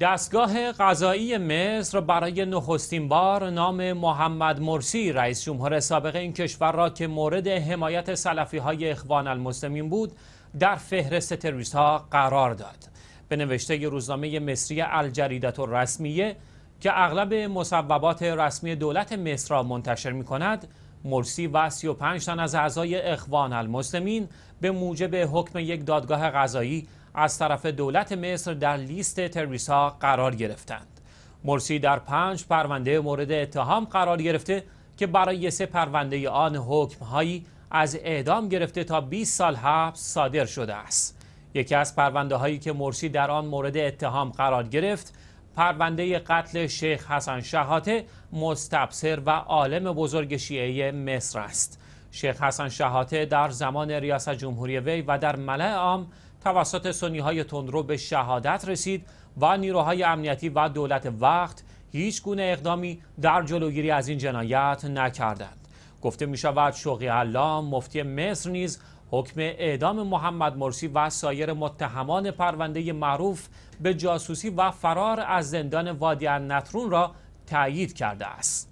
دستگاه قضایی مصر برای نخستین بار نام محمد مرسی رئیس جمهور سابق این کشور را که مورد حمایت سلفی های اخوان المسلمین بود در فهرست تروریست ها قرار داد به نوشته ی روزنامه مصری الجریدت و رسمیه که اغلب مصوبات رسمی دولت مصر را منتشر می کند مرسی و 35 تن از اعضای اخوان المسلمین به موجب حکم یک دادگاه غذایی از طرف دولت مصر در لیست تروریسا قرار گرفتند. مرسی در پنج پرونده مورد اتهام قرار گرفته که برای سه پرونده آن حکمهایی از اعدام گرفته تا 20 سال حبس صادر شده است. یکی از پرونده هایی که مرسی در آن مورد اتهام قرار گرفت پرونده قتل شیخ حسن شهاته مستبصر و عالم بزرگ شیعه مصر است شیخ حسن شهاته در زمان ریاست جمهوری وی و در ملع عام توسط سنی های تندرو به شهادت رسید و نیروهای امنیتی و دولت وقت هیچ گونه اقدامی در جلوگیری از این جنایت نکردند گفته می شود شوقی علام مفتی مصر نیز حکم اعدام محمد مرسی و سایر متهمان پرونده معروف به جاسوسی و فرار از زندان وادی النطرون را تایید کرده است.